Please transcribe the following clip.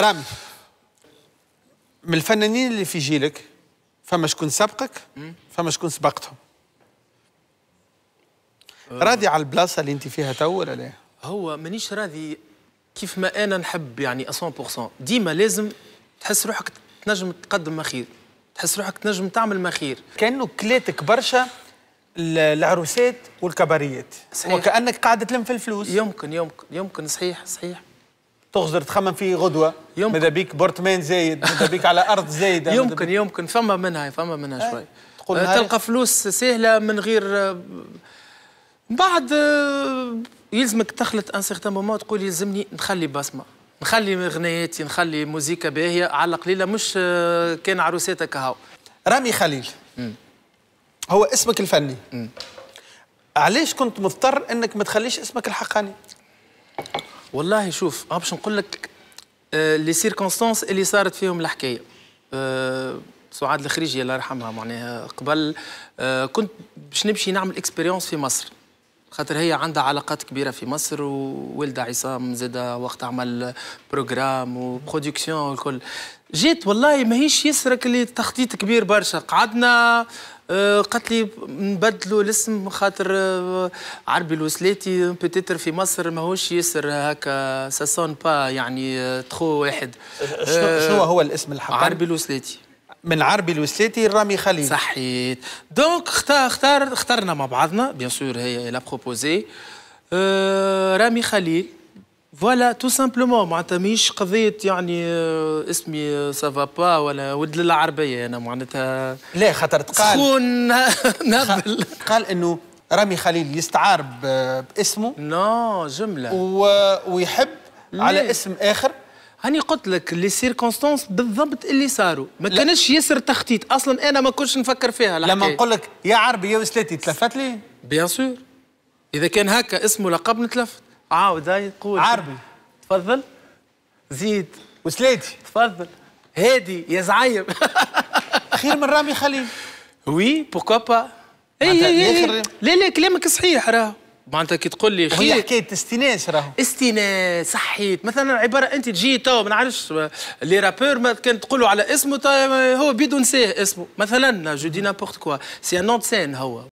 رامي من الفنانين اللي في جيلك فما شكون سبقك فما شكون سبقتهم راضي على البلاصه اللي انت فيها تو ولا لا هو مانيش راضي كيف ما انا نحب يعني 100% ديما لازم تحس روحك تنجم تقدم ما خير تحس روحك تنجم تعمل ما خير كانه كلاتك برشا العروسات والكباريات وكانك قاعده تلم في الفلوس يمكن يمكن يمكن صحيح صحيح تخزر تخمم فيه غدوه ماذا بيك بورتمان زايد ماذا بيك على ارض زايده يمكن يمكن فما منها فما منها آه، شوي تقول تلقى فلوس سهله من غير آه، بعد آه، يلزمك تخلط ان سيغتان مومون تقول يلزمني نخلي بصمه نخلي غنياتي نخلي موزيكا باهيه على القليله مش كان عروساتك هاو رامي خليل هو اسمك الفني علاش كنت مضطر انك ما تخليش اسمك الحقاني والله شوف باش نقول لك لي آه، سيركونستانس اللي صارت فيهم الحكايه آه، سعاد الخريجي الله يرحمها معناها قبل آه، كنت باش نمشي نعمل اكسبيريونس في مصر خاطر هي عندها علاقات كبيره في مصر وولدها عصام زاد وقت عمل بروجرام وبرودكسيون والكل جيت والله ماهيش يسرك اللي تخطيط كبير برشا قعدنا آه، قالت لي نبدلوا الاسم خاطر آه، عربي الوسلاتي بيتيتر في مصر ماهوش ياسر هكا ساسون با يعني آه، تخو واحد شنو هو الاسم الحقيقي؟ عربي الوسلاتي من عربي الوسلاتي رامي خليل صحيت دونك اختار اختار اخترنا مع بعضنا بيان سور هي لا بروبوزي رامي خليل فوالا تو سامبلومون معناتها ماهيش قضيه يعني آه، اسمي سافا آه، با ولا ود للعربيه انا معناتها لا خاطر تقال سخون نبل قال انه رامي خليل يستعار باسمه نو جمله و... ويحب ليه؟ على اسم اخر هاني قلت لك لي سيركونستانس بالضبط اللي صاروا ما كانش ياسر تخطيط اصلا انا ما كنتش نفكر فيها الحكاية. لما نقول لك يا عربي يا وسلاتي تلفت لي بيان سور اذا كان هكا اسمه لقب نتلفت عاود هاي قول عربي تفضل زيد وسلاتي تفضل هادي يا زعيم خير من رامي خليل وي بوكو با اي لا لا كلامك صحيح راه معناتها كي تقول لي خير هي حكايه استناس راهو استناس صحيت مثلا عباره انت تجي تو ما نعرفش لي رابور كان له على اسمه هو بيدو نساه اسمه مثلا جو دي نابورت كوا سي ان نون سين هو